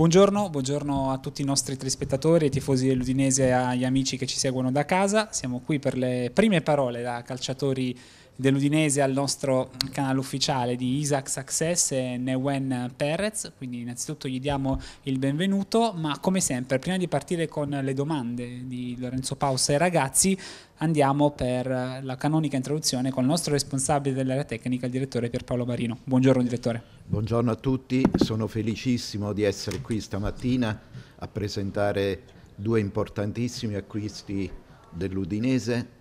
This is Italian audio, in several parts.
Buongiorno, buongiorno, a tutti i nostri telespettatori, ai tifosi dell'Udinese e agli amici che ci seguono da casa. Siamo qui per le prime parole da calciatori dell'Udinese al nostro canale ufficiale di Isaac Success e Newen Perez, quindi innanzitutto gli diamo il benvenuto, ma come sempre prima di partire con le domande di Lorenzo Pausa ai ragazzi andiamo per la canonica introduzione con il nostro responsabile dell'area tecnica, il direttore Pierpaolo Barino. Buongiorno direttore. Buongiorno a tutti, sono felicissimo di essere qui stamattina a presentare due importantissimi acquisti dell'Udinese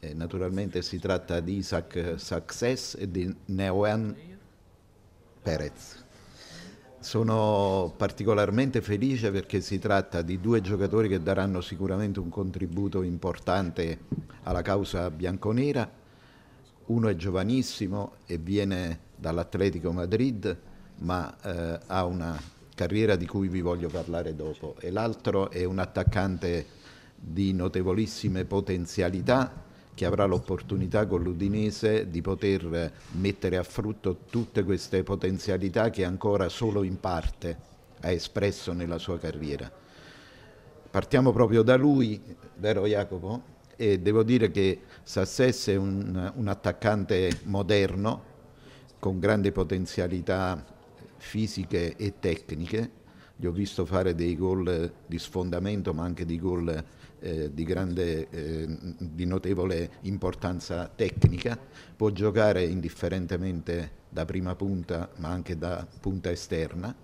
eh, naturalmente si tratta di Isaac Success e di Neoan Perez. Sono particolarmente felice perché si tratta di due giocatori che daranno sicuramente un contributo importante alla causa bianconera. Uno è giovanissimo e viene dall'Atletico Madrid, ma eh, ha una carriera di cui vi voglio parlare dopo. E l'altro è un attaccante di notevolissime potenzialità che avrà l'opportunità con l'Udinese di poter mettere a frutto tutte queste potenzialità che ancora solo in parte ha espresso nella sua carriera. Partiamo proprio da lui, vero Jacopo? E devo dire che Sassess è un, un attaccante moderno, con grandi potenzialità fisiche e tecniche. Gli ho visto fare dei gol di sfondamento, ma anche dei gol eh, di, grande, eh, di notevole importanza tecnica, può giocare indifferentemente da prima punta ma anche da punta esterna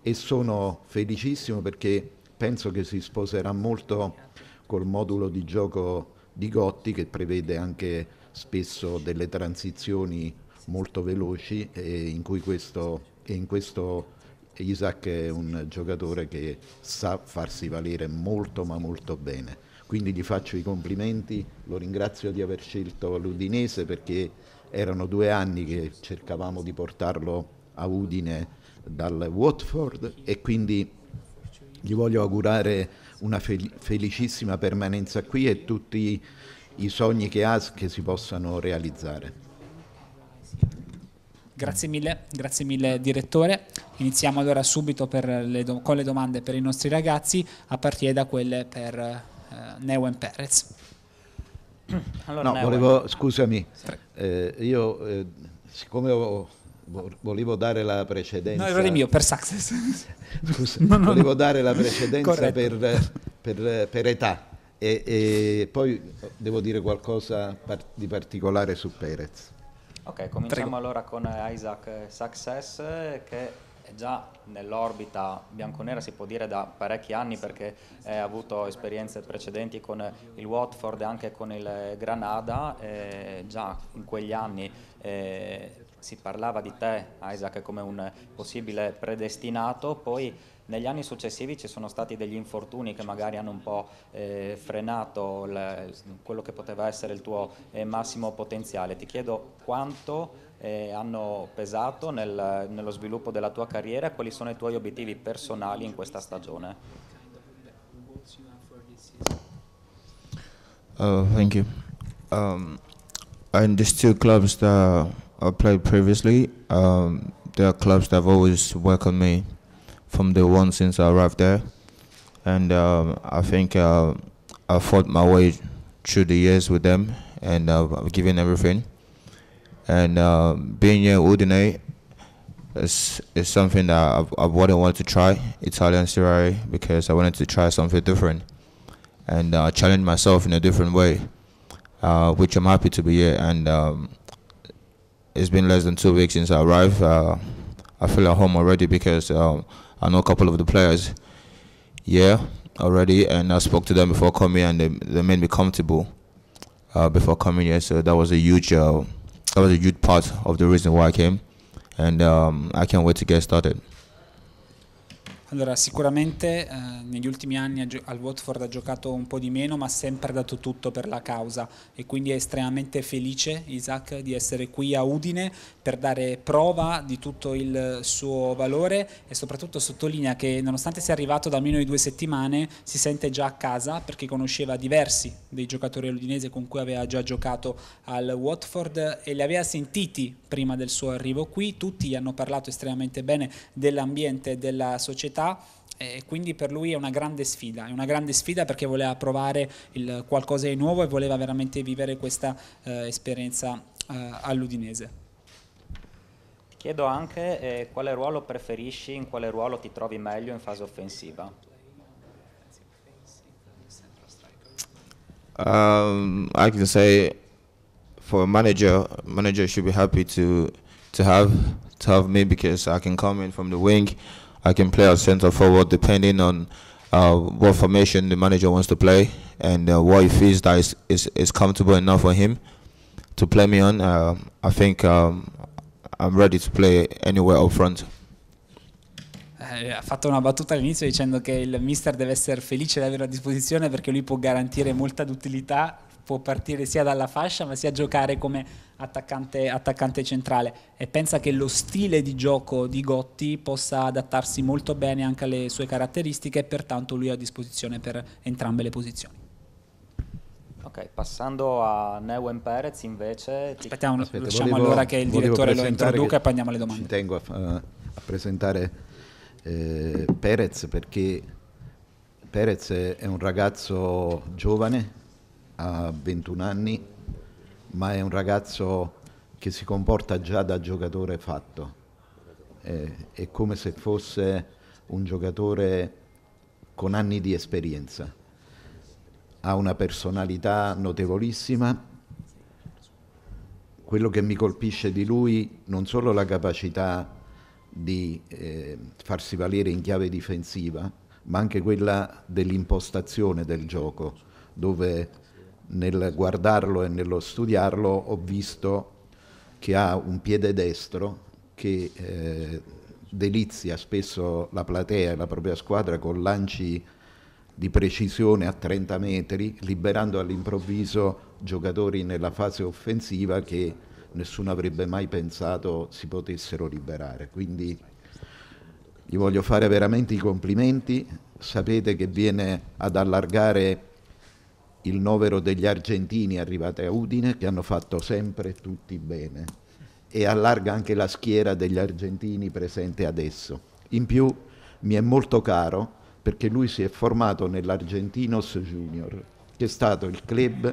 e sono felicissimo perché penso che si sposerà molto col modulo di gioco di Gotti che prevede anche spesso delle transizioni molto veloci e in cui questo, e in questo Isaac è un giocatore che sa farsi valere molto ma molto bene. Quindi gli faccio i complimenti, lo ringrazio di aver scelto l'Udinese perché erano due anni che cercavamo di portarlo a Udine dal Watford e quindi gli voglio augurare una fel- felicissima permanenza qui e tutti i sogni che ha che si possano realizzare. Grazie mille, grazie mille direttore. Iniziamo allora subito le do- con le domande per i nostri ragazzi, a partire da quelle per eh, Neuen Perez. Allora, no, Neuen. volevo, scusami, eh, io eh, siccome ho, volevo dare la precedenza... No, errore mio, per Success. Scusa, no, no, volevo no. dare la precedenza per, per, per, età e, e, poi devo dire qualcosa di particolare su Perez. Ok, cominciamo Prego. allora con Isaac Success che è già nell'orbita bianconera si può dire da parecchi anni perché ha avuto esperienze precedenti con il Watford e anche con il Granada, eh, già in quegli anni eh, si parlava di te Isaac come un possibile predestinato, poi negli anni successivi ci sono stati degli infortuni che magari hanno un po' eh, frenato il, quello che poteva essere il tuo eh, massimo potenziale. Ti chiedo quanto eh, hanno pesato nel, nello sviluppo della tua carriera? Quali sono i tuoi obiettivi personali in questa stagione? Oh, thank you. Um, and these two clubs that I played previously, um, they are clubs that have always welcomed me from the one since I arrived there. And um, I think uh, I fought my way through the years with them and uh, given everything. and uh, being here in Udine is, is something that I've, I've wanted to try Italian Serie because I wanted to try something different and uh, challenge myself in a different way, uh, which I'm happy to be here. And um, it's been less than two weeks since I arrived. Uh, I feel at home already because um, I know a couple of the players yeah already, and I spoke to them before coming, and they, they made me comfortable uh, before coming here. So that was a huge uh, that was a huge part of the reason why I came, and um, I can't wait to get started. Allora, sicuramente eh, negli ultimi anni al Watford ha giocato un po' di meno, ma ha sempre dato tutto per la causa e quindi è estremamente felice Isaac di essere qui a Udine per dare prova di tutto il suo valore e soprattutto sottolinea che nonostante sia arrivato da meno di due settimane si sente già a casa perché conosceva diversi dei giocatori udinese con cui aveva già giocato al Watford e li aveva sentiti prima del suo arrivo qui, tutti gli hanno parlato estremamente bene dell'ambiente, della società società eh, e quindi per lui è una grande sfida, è una grande sfida perché voleva provare qualcosa di nuovo e voleva veramente vivere questa eh, esperienza eh, all'Udinese. Chiedo anche eh, quale ruolo preferisci, in quale ruolo ti trovi meglio in fase offensiva? Um, I can say for a manager, manager should be happy to, to, have, to have me because I can come in from the wing I can play as centre forward depending on uh, what formation the manager wants to play and uh, what he feels that is, is, is comfortable enough for him to play me on. Uh, I think um, I'm ready to play anywhere up front. Eh, ha fatto una battuta all'inizio dicendo che il mister deve essere felice di averlo a disposizione perché lui può garantire molta d'utilità può partire sia dalla fascia ma sia giocare come attaccante, attaccante centrale e pensa che lo stile di gioco di Gotti possa adattarsi molto bene anche alle sue caratteristiche e pertanto lui è a disposizione per entrambe le posizioni. Ok, passando a Neuen Perez invece... Aspettiamo, Aspetta, lasciamo volevo, allora che il direttore lo introduca e poi andiamo alle domande. Ci tengo a, a presentare eh, Perez perché Perez è un ragazzo giovane ha 21 anni, ma è un ragazzo che si comporta già da giocatore fatto. È, è come se fosse un giocatore con anni di esperienza. Ha una personalità notevolissima. Quello che mi colpisce di lui non solo la capacità di eh, farsi valere in chiave difensiva, ma anche quella dell'impostazione del gioco, dove nel guardarlo e nello studiarlo ho visto che ha un piede destro che eh, delizia spesso la platea e la propria squadra con lanci di precisione a 30 metri, liberando all'improvviso giocatori nella fase offensiva che nessuno avrebbe mai pensato si potessero liberare. Quindi gli voglio fare veramente i complimenti, sapete che viene ad allargare il novero degli argentini arrivati a Udine che hanno fatto sempre tutti bene e allarga anche la schiera degli argentini presente adesso. In più mi è molto caro perché lui si è formato nell'Argentinos Junior, che è stato il club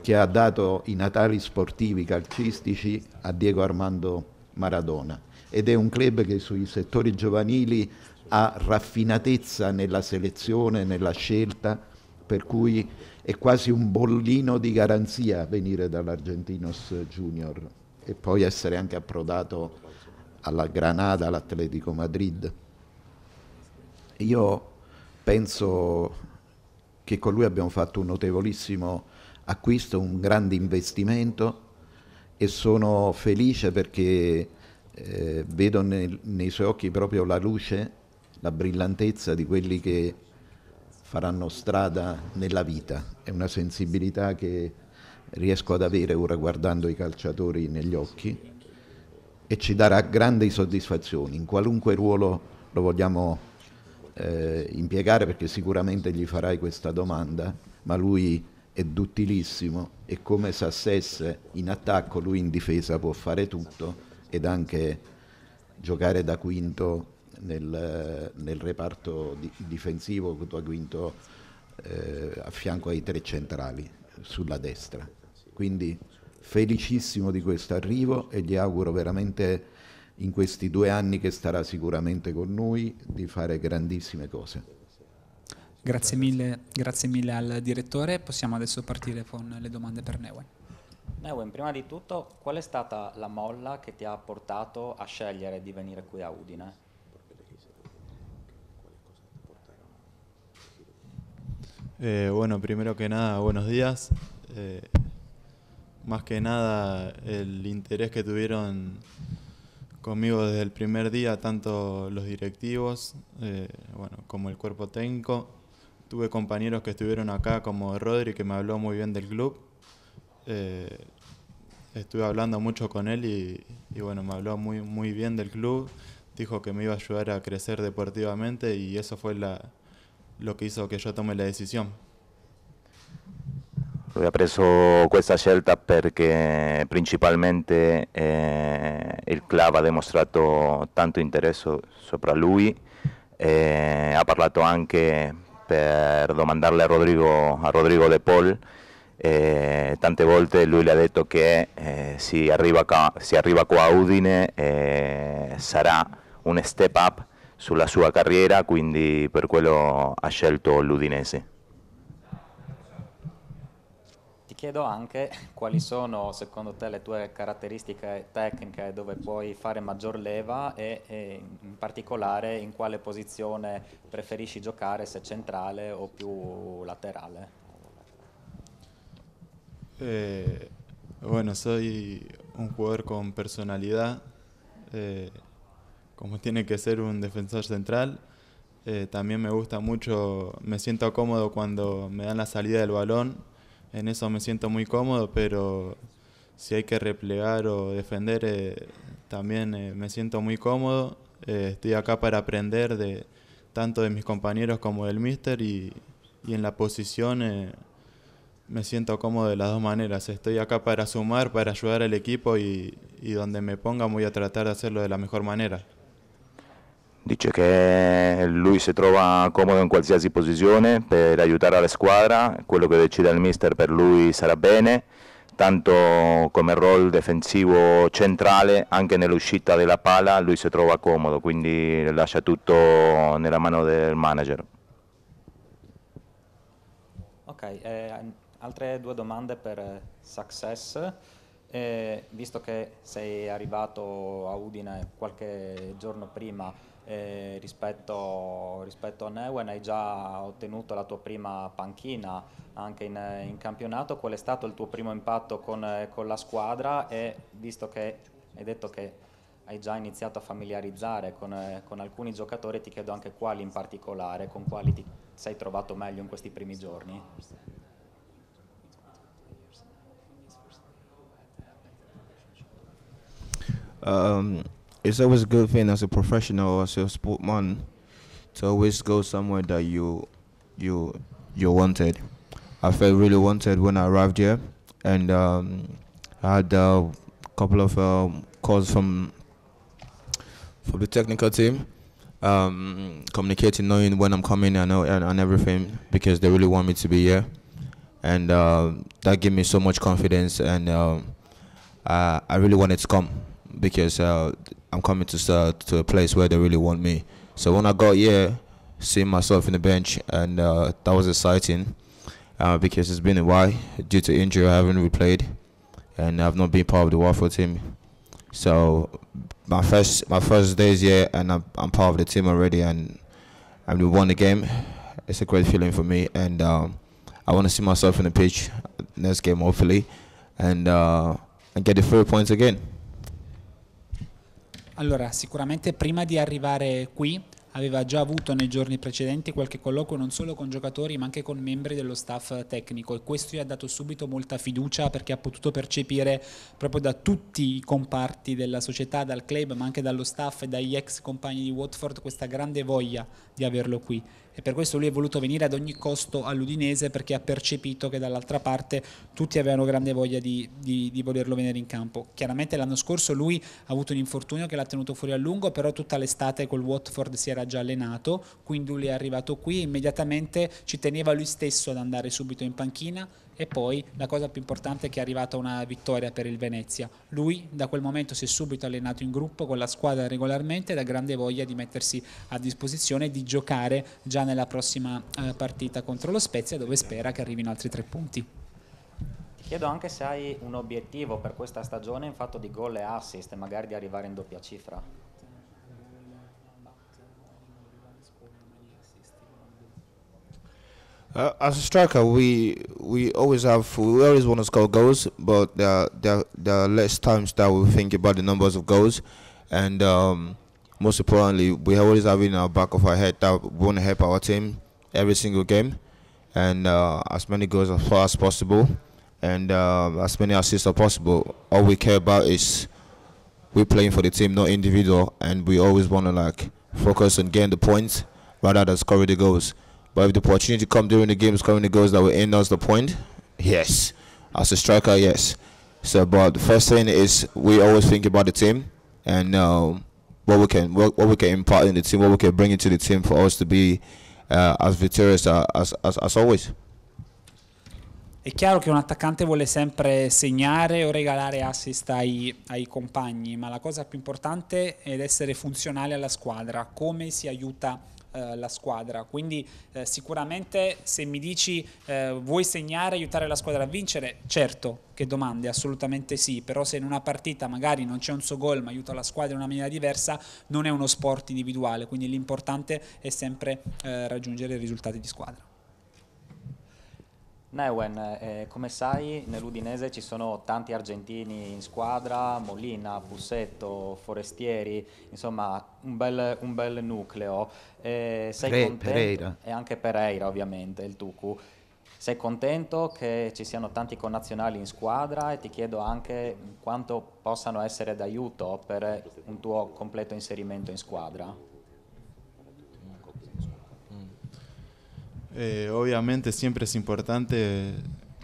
che ha dato i natali sportivi calcistici a Diego Armando Maradona ed è un club che sui settori giovanili ha raffinatezza nella selezione, nella scelta, per cui è quasi un bollino di garanzia venire dall'Argentinos Junior e poi essere anche approdato alla Granada, all'Atletico Madrid. Io penso che con lui abbiamo fatto un notevolissimo acquisto, un grande investimento e sono felice perché eh, vedo nel, nei suoi occhi proprio la luce, la brillantezza di quelli che faranno strada nella vita. È una sensibilità che riesco ad avere ora guardando i calciatori negli occhi e ci darà grandi soddisfazioni in qualunque ruolo lo vogliamo eh, impiegare perché sicuramente gli farai questa domanda, ma lui è duttilissimo e come Sassesse in attacco, lui in difesa può fare tutto ed anche giocare da quinto nel, nel reparto di, difensivo Couto Quinto eh, a fianco ai tre centrali sulla destra. Quindi felicissimo di questo arrivo e gli auguro veramente in questi due anni che starà sicuramente con noi di fare grandissime cose. Grazie mille, grazie mille al direttore, possiamo adesso partire con le domande per Neuen. Neuen, prima di tutto, qual è stata la molla che ti ha portato a scegliere di venire qui a Udine? Eh, bueno, primero que nada, buenos días. Eh, más que nada, el interés que tuvieron conmigo desde el primer día, tanto los directivos eh, bueno, como el cuerpo técnico. Tuve compañeros que estuvieron acá, como Rodri, que me habló muy bien del club. estuve hablando mucho con él y, y, bueno, me habló muy, muy bien del club. Dijo que me iba a ayudar a crecer deportivamente y eso fue la, lo que hizo que yo tome la decisión. Lo he preso questa scelta perché principalmente el eh, club ha demostrado tanto interés sobre lui, eh, ha hablado también per domandarle a Rodrigo, a Rodrigo De Paul, eh, tante volte lui le ha detto que eh, si arriba se, arriva qua, a Udine sarà un step up sulla sua carriera, quindi per quello ha scelto l'Udinese. Ti chiedo anche quali sono secondo te le tue caratteristiche tecniche dove puoi fare maggior leva e, e in particolare in quale posizione preferisci giocare, se centrale o più laterale. Eh, bueno, soy un jugador con personalidad. Eh, como tiene que ser un defensor central. Eh, también me gusta mucho, me siento cómodo cuando me dan la salida del balón, en eso me siento muy cómodo, pero si hay que replegar o defender, eh, también eh, me siento muy cómodo. estoy acá para aprender de tanto de mis compañeros como del mister y, en la posición me siento cómodo de las dos maneras. Estoy acá para sumar, para ayudar al equipo y donde me ponga voy a tratar de hacerlo de la mejor manera. Dice che lui si trova comodo in qualsiasi posizione per aiutare la squadra, quello che decide il mister per lui sarà bene, tanto come ruolo difensivo centrale, anche nell'uscita della palla lui si trova comodo, quindi lascia tutto nella mano del manager. Ok, eh, altre due domande per Success. Eh, visto che sei arrivato a Udine qualche giorno prima, eh, rispetto, rispetto, a Neuen hai già ottenuto la tua prima panchina anche in, in campionato, qual è stato il tuo primo impatto con, con la squadra e visto che hai detto che hai già iniziato a familiarizzare con, con, alcuni giocatori, ti chiedo anche quali in particolare, con quali ti sei trovato meglio in questi primi giorni. Um, it's always a good thing as a professional as a sportman to always go somewhere that you you you wanted. I felt really wanted when I arrived here, and um, I had a couple of um, calls from from the technical team, um, communicating, knowing when I'm coming and, and, and everything, because they really want me to be here, and uh, that gave me so much confidence, and uh, I really wanted to come because uh, I'm coming to to a place where they really want me. So when I got here, seeing myself in the bench, and uh, that was exciting uh, because it's been a while due to injury. I haven't replayed, and I've not been part of the Waffle team. So my first my first days here, and I'm, I'm part of the team already, and and we won the game. It's a great feeling for me, and um, I want to see myself in the pitch next game, hopefully, and uh, and get the three points again. Allora, sicuramente prima di arrivare qui aveva già avuto nei giorni precedenti qualche colloquio non solo con giocatori ma anche con membri dello staff tecnico e questo gli ha dato subito molta fiducia perché ha potuto percepire proprio da tutti i comparti della società, dal club ma anche dallo staff e dagli ex compagni di Watford questa grande voglia di averlo qui e per questo lui è voluto venire ad ogni costo all'Udinese perché ha percepito che dall'altra parte tutti avevano grande voglia di, di, di volerlo venire in campo. Chiaramente l'anno scorso lui ha avuto un infortunio che l'ha tenuto fuori a lungo, però tutta l'estate col Watford si era già allenato, quindi lui è arrivato qui e immediatamente ci teneva lui stesso ad andare subito in panchina e poi la cosa più importante è che è arrivata una vittoria per il Venezia. Lui da quel momento si è subito allenato in gruppo con la squadra regolarmente ed ha grande voglia di mettersi a disposizione e di giocare già nella prossima eh, partita contro lo Spezia dove spera che arrivino altri tre punti. Ti chiedo anche se hai un obiettivo per questa stagione in fatto di gol e assist, magari di arrivare in doppia cifra. Uh, as a striker, we we always have we always want to score goals, but there there there are less times that we think about the numbers of goals, and um, most importantly, we always have in our back of our head that we want to help our team every single game, and uh, as many goals as far as possible, and uh, as many assists as possible. All we care about is we're playing for the team, not individual, and we always want to like focus on getting the points rather than scoring the goals. But if the opportunity come during the game is coming, the goals that will end us the point, yes. As a striker, yes. So, but the first thing is we always think about the team and uh, what we can what, what, we can impart in the team, what we can bring into the team for us to be uh, as victorious uh, as, as, as always. È chiaro che un attaccante vuole sempre segnare o regalare assist ai, ai, compagni, ma la cosa più importante è essere funzionale alla squadra, come si aiuta Eh, la squadra. Quindi eh, sicuramente se mi dici eh, vuoi segnare, aiutare la squadra a vincere, certo che domande, assolutamente sì, però se in una partita magari non c'è un suo gol ma aiuta la squadra in una maniera diversa, non è uno sport individuale, quindi l'importante è sempre eh, raggiungere risultati di squadra. Neuen, eh, come sai nell'Udinese ci sono tanti argentini in squadra, Molina, Bussetto, Forestieri, insomma un bel, un bel nucleo. Eh, sei Pre- contento? Pereira. E anche Pereira ovviamente, il Tucu. Sei contento che ci siano tanti connazionali in squadra e ti chiedo anche quanto possano essere d'aiuto per un tuo completo inserimento in squadra? Eh, obviamente siempre es importante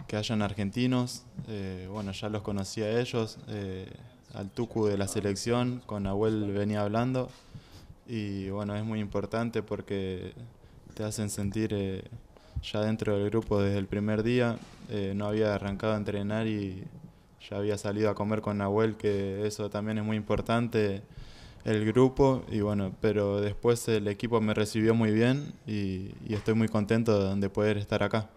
que hayan argentinos. Eh, bueno, ya los conocí a ellos, eh, al Tucu de la selección, con Nahuel venía hablando. Y bueno, es muy importante porque te hacen sentir ya dentro del grupo desde el primer día. no había arrancado a entrenar y ya había salido a comer con Nahuel, que eso también es muy importante el grupo y bueno, pero después el equipo me recibió muy bien y, estoy muy contento de poder estar acá.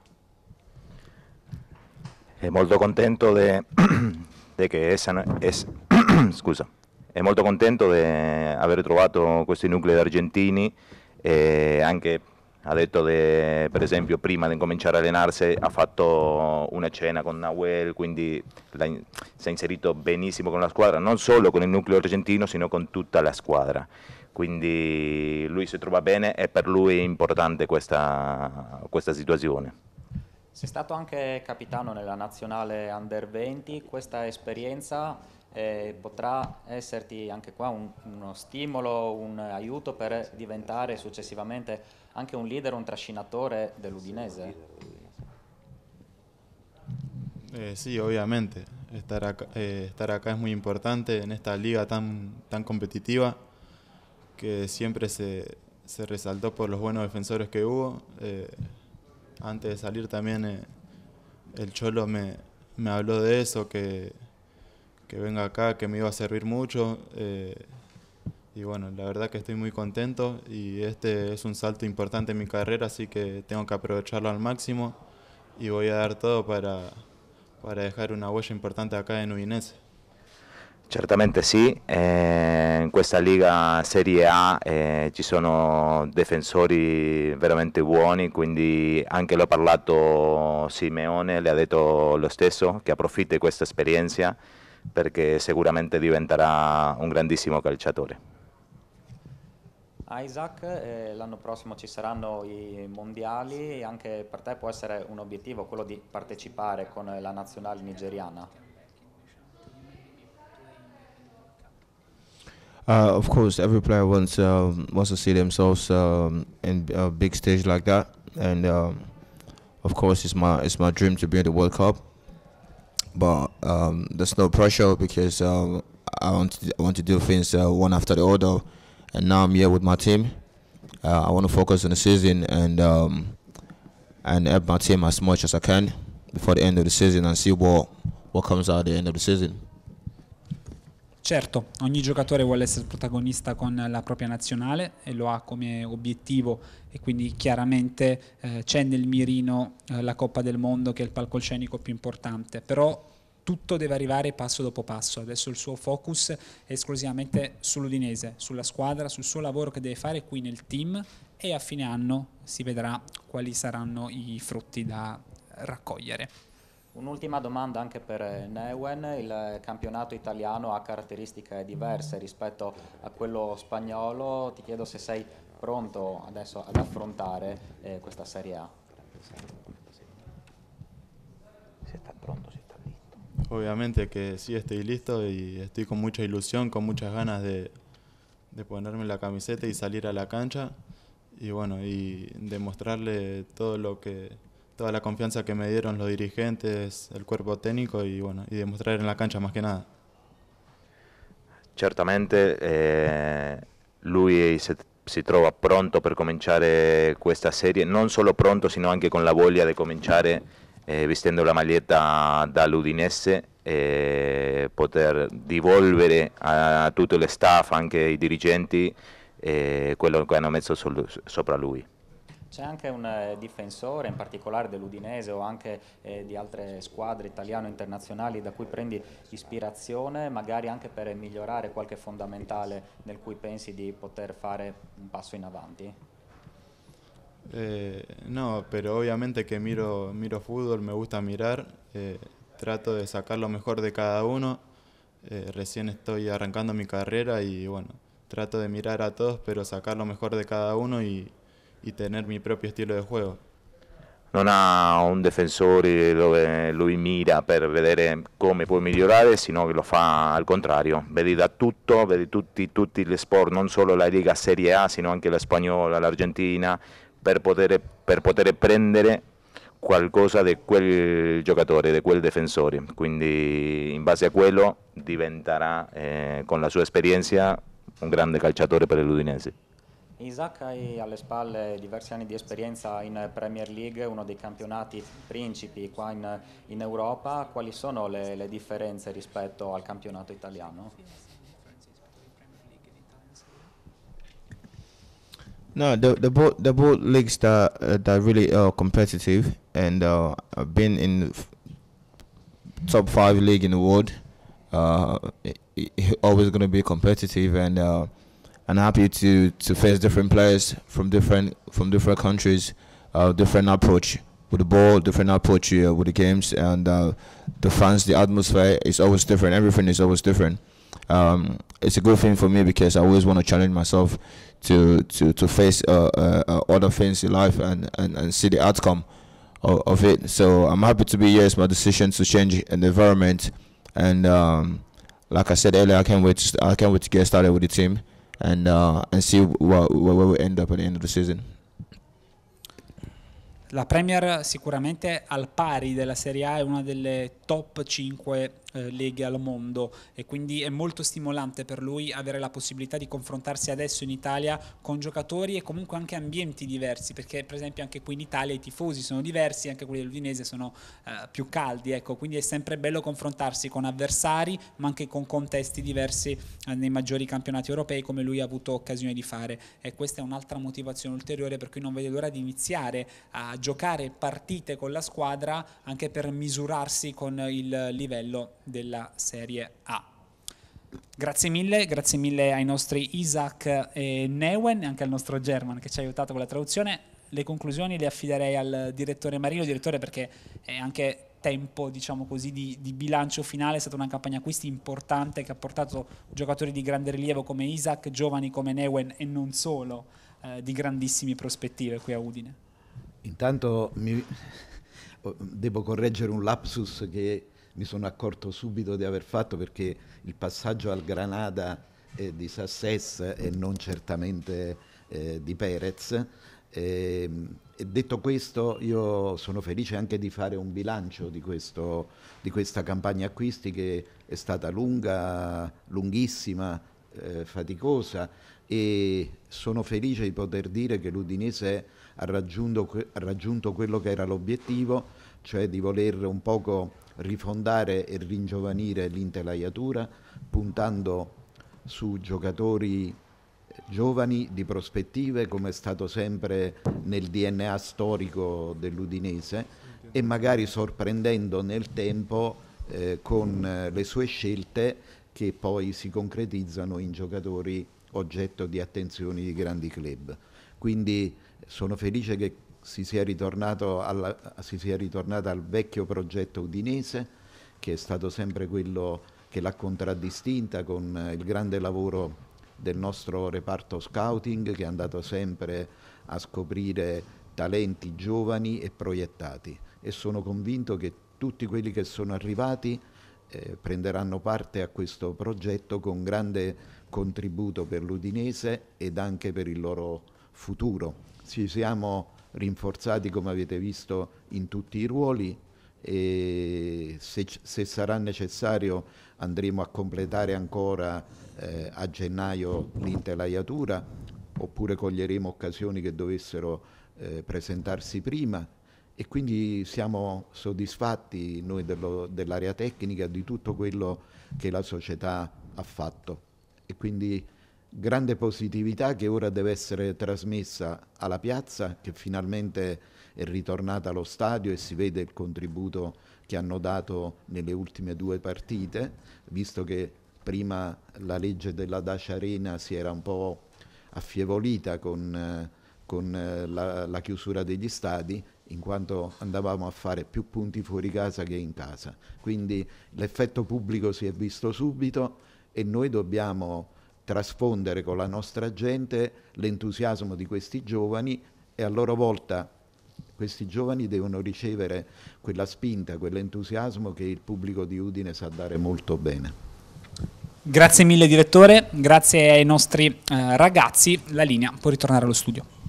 Estoy muy contento de, de esa esa es, excusa Estoy muy contento de haber trovato questi nuclei argentini eh, aunque ha detto che per esempio prima di cominciare a allenarsi ha fatto una cena con Nahuel, quindi in, si è inserito benissimo con la squadra, non solo con il nucleo argentino, sino con tutta la squadra. Quindi lui si trova bene e per lui è importante questa, questa situazione. Sei stato anche capitano nella nazionale under 20, questa esperienza eh, potrà esserti anche qua un, uno stimolo, un aiuto per diventare successivamente anche un líder, un trascinatore dell'Udinese. Eh, sí, obviamente. Estar acá, eh, estar es muy importante en esta liga tan, competitiva que siempre se, resaltó por los buenos defensores que hubo. Eh, antes de salir también eh, el Cholo me, habló de eso, que, venga acá, que me iba a servir mucho. Y bueno, la verdad que estoy muy contento y este es un salto importante en mi carrera, así que tengo que aprovecharlo al máximo y voy a dar todo para, dejar una huella importante acá en Udinese. Certamente sí, eh, in Liga Serie A eh, ci sono difensori veramente buoni, quindi anche ha parlato Simeone, le ha detto lo stesso, que approfitti experiencia questa esperienza perché sicuramente diventerà un grandissimo calciatore. Isaac, eh, l'anno prossimo ci saranno i mondiali anche per te può essere un obiettivo quello di partecipare con la nazionale nigeriana. Uh, of course, every player wants um, wants to see themselves um, in a big stage like that, and um, of course, it's my it's my dream to be in the World Cup. But um, there's no pressure because um, I want to, I want to do things uh, one after the other and now I'm here with my team. Uh, I want to focus on the season and um, and help my team as much as I can before the end of the season and see what what comes out at the end of the season. Certo, ogni giocatore vuole essere protagonista con la propria nazionale e lo ha come obiettivo e quindi chiaramente eh, c'è nel mirino eh, la Coppa del Mondo che è il palcoscenico più importante, però tutto deve arrivare passo dopo passo, adesso il suo focus è esclusivamente sull'Udinese, sulla squadra, sul suo lavoro che deve fare qui nel team e a fine anno si vedrà quali saranno i frutti da raccogliere. Un'ultima domanda anche per eh, Neuen, il campionato italiano ha caratteristiche diverse rispetto a quello spagnolo, ti chiedo se sei pronto adesso ad affrontare eh, questa Serie A. Sì, pronto, sì. Obviamente que sí, estoy listo y estoy con mucha ilusión, con muchas ganas de, ponerme la camiseta y salir a la cancha y bueno, y demostrarle todo lo que toda la confianza que me dieron los dirigentes, el cuerpo técnico y bueno, y demostrar en la cancha más que nada. Certamente eh, lui si, trova pronto per cominciare questa serie, no solo pronto, sino anche con la voglia de cominciare eh, vestendo la maglietta dall'Udinese eh, poter divolvere a tutto lo staff, anche i dirigenti, eh, quello che hanno messo sol- sopra lui. C'è anche un eh, difensore, in particolare dell'Udinese o anche eh, di altre squadre italiane o internazionali da cui prendi ispirazione, magari anche per migliorare qualche fondamentale nel cui pensi di poter fare un passo in avanti? Eh, no, pero obviamente que miro, miro fútbol, me gusta mirar, eh, trato de sacar lo mejor de cada uno. Eh, recién estoy arrancando mi carrera y bueno, trato de mirar a todos, pero sacar lo mejor de cada uno y, tener mi propio estilo de juego. No ha un defensor dove lui mira para vedere cómo puede mejorar, sino que lo fa al contrario. Vedi todo, tutto, vedi tutti, tutti gli sport, solo la Liga Serie A, sino también la española, la argentina, per poter, per poter prendere qualcosa di quel giocatore, di quel difensore. Quindi in base a quello diventerà eh, con la sua esperienza un grande calciatore per l'Udinese. Isaac hai alle spalle diversi anni di esperienza in Premier League, uno dei campionati principi qua in, in Europa. Quali sono le, le differenze rispetto al campionato italiano? No, the the both the both leagues that uh, that really are competitive and uh, have been in top five league in the world. Uh, it, it always going to be competitive and uh, and happy to to face different players from different from different countries, uh, different approach with the ball, different approach uh, with the games and uh, the fans, the atmosphere is always different. Everything is always different um, it's a good thing for me because I always want to challenge myself to to to face uh, uh, other things in life and, and, and see the outcome of, of it. So I'm happy to be here. It's my decision to change the environment, and um, like I said earlier, I can't wait. To, I can't wait to get started with the team and uh, and see where, where we end up at the end of the season. La Premier sicuramente al pari della Serie A è una delle top 5 eh, leghe al mondo e quindi è molto stimolante per lui avere la possibilità di confrontarsi adesso in Italia con giocatori e comunque anche ambienti diversi perché per esempio anche qui in Italia i tifosi sono diversi anche quelli dell'Udinese sono eh, più caldi ecco quindi è sempre bello confrontarsi con avversari ma anche con contesti diversi eh, nei maggiori campionati europei come lui ha avuto occasione di fare e questa è un'altra motivazione ulteriore per cui non vede l'ora di iniziare a giocare partite con la squadra anche per misurarsi con il livello della Serie A. Grazie mille, grazie mille ai nostri Isaac e Newen e anche al nostro German che ci ha aiutato con la traduzione. Le conclusioni le affiderei al direttore Marino, direttore perché è anche tempo diciamo così, di, di, bilancio finale, è stata una campagna acquisti importante che ha portato giocatori di grande rilievo come Isaac, giovani come Neuen e non solo, eh, di grandissime prospettive qui a Udine. Intanto mi... devo correggere un lapsus che mi sono accorto subito di aver fatto perché il passaggio al Granada eh, di Sassès e non certamente eh, di Perez. Ehm, e, detto questo, io sono felice anche di fare un bilancio di, questo, di questa campagna acquisti che è stata lunga, lunghissima, eh, faticosa e sono felice di poter dire che l'Udinese ha raggiunto, ha raggiunto quello che era l'obiettivo cioè di voler un poco rifondare e ringiovanire l'intelaiatura puntando su giocatori giovani di prospettive come è stato sempre nel DNA storico dell'Udinese e magari sorprendendo nel tempo eh, con eh, le sue scelte che poi si concretizzano in giocatori oggetto di attenzioni di grandi club. Quindi sono felice che si sia, alla, si sia ritornato al vecchio progetto udinese, che è stato sempre quello che l'ha contraddistinta con il grande lavoro del nostro reparto scouting che è andato sempre a scoprire talenti giovani e proiettati e sono convinto che tutti quelli che sono arrivati eh, prenderanno parte a questo progetto con grande contributo per l'Udinese ed anche per il loro futuro. Ci siamo rinforzati come avete visto in tutti i ruoli e se, se sarà necessario andremo a completare ancora eh, a gennaio l'intelaiatura oppure coglieremo occasioni che dovessero eh, presentarsi prima e quindi siamo soddisfatti noi dell'area tecnica di tutto quello che la società ha fatto e quindi grande positività che ora deve essere trasmessa alla piazza che finalmente è ritornata allo stadio e si vede il contributo che hanno dato nelle ultime due partite, visto che prima la legge della Dacia Arena si era un po' affievolita con, con eh, la, la chiusura degli stadi, in quanto andavamo a fare più punti fuori casa che in casa. Quindi l'effetto pubblico si è visto subito e noi dobbiamo trasfondere con la nostra gente l'entusiasmo di questi giovani e a loro volta questi giovani devono ricevere quella spinta, quell'entusiasmo che il pubblico di Udine sa dare molto bene. Grazie mille direttore, grazie ai nostri eh, ragazzi, la linea può ritornare allo studio.